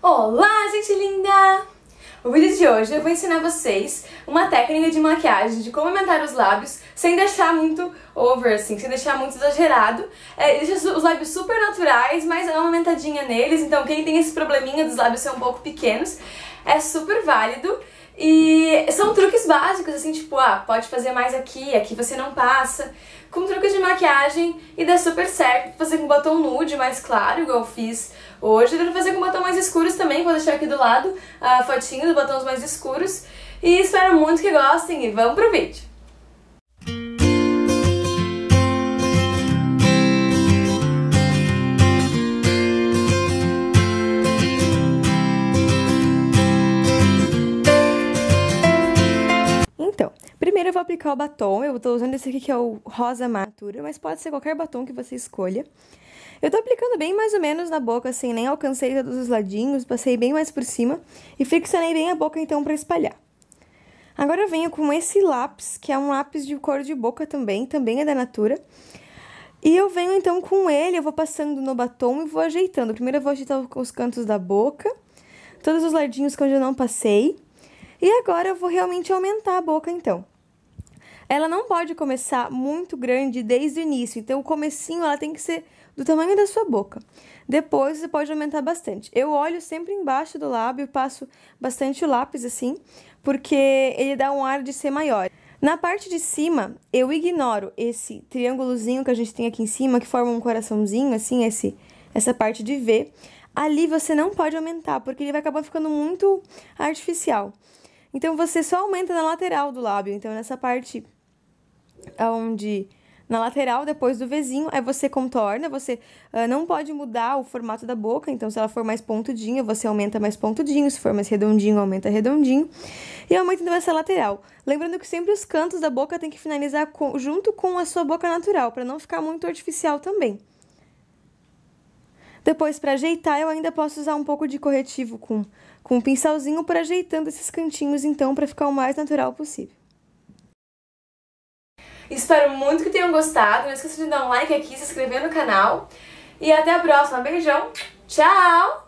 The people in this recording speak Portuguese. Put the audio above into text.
Olá, gente linda! No vídeo de hoje eu vou ensinar vocês uma técnica de maquiagem de como aumentar os lábios sem deixar muito over, assim, sem deixar muito exagerado. É, deixa os lábios super naturais, mas dá é uma aumentadinha neles, então quem tem esse probleminha dos lábios ser um pouco pequenos, é super válido. E são truques básicos, assim, tipo, ah, pode fazer mais aqui, aqui você não passa. Com truques de maquiagem e dá super certo fazer com batom nude mais claro, igual eu fiz hoje. Dá pra fazer com batom mais escuros também, vou deixar aqui do lado a fotinho dos batons mais escuros. E espero muito que gostem e vamos pro vídeo! Primeiro eu vou aplicar o batom, eu tô usando esse aqui que é o rosa matura, mas pode ser qualquer batom que você escolha. Eu tô aplicando bem mais ou menos na boca, assim, nem alcancei todos os ladinhos, passei bem mais por cima e friccionei bem a boca então pra espalhar. Agora eu venho com esse lápis, que é um lápis de cor de boca também, também é da Natura. E eu venho então com ele, eu vou passando no batom e vou ajeitando. Primeiro eu vou ajeitar os cantos da boca, todos os ladinhos que eu já não passei. E agora eu vou realmente aumentar a boca então ela não pode começar muito grande desde o início. Então, o comecinho ela tem que ser do tamanho da sua boca. Depois, você pode aumentar bastante. Eu olho sempre embaixo do lábio, passo bastante o lápis assim, porque ele dá um ar de ser maior. Na parte de cima, eu ignoro esse triângulozinho que a gente tem aqui em cima, que forma um coraçãozinho, assim, esse, essa parte de V. Ali você não pode aumentar, porque ele vai acabar ficando muito artificial. Então, você só aumenta na lateral do lábio, então nessa parte onde na lateral, depois do vizinho, aí é você contorna, você uh, não pode mudar o formato da boca, então se ela for mais pontudinha, você aumenta mais pontudinho, se for mais redondinho, aumenta redondinho, e aumenta então essa lateral. Lembrando que sempre os cantos da boca tem que finalizar com, junto com a sua boca natural, para não ficar muito artificial também. Depois, para ajeitar, eu ainda posso usar um pouco de corretivo com, com um pincelzinho para ajeitando esses cantinhos, então, para ficar o mais natural possível. Espero muito que tenham gostado. Não esqueça de dar um like aqui, se inscrever no canal. E até a próxima. Beijão. Tchau!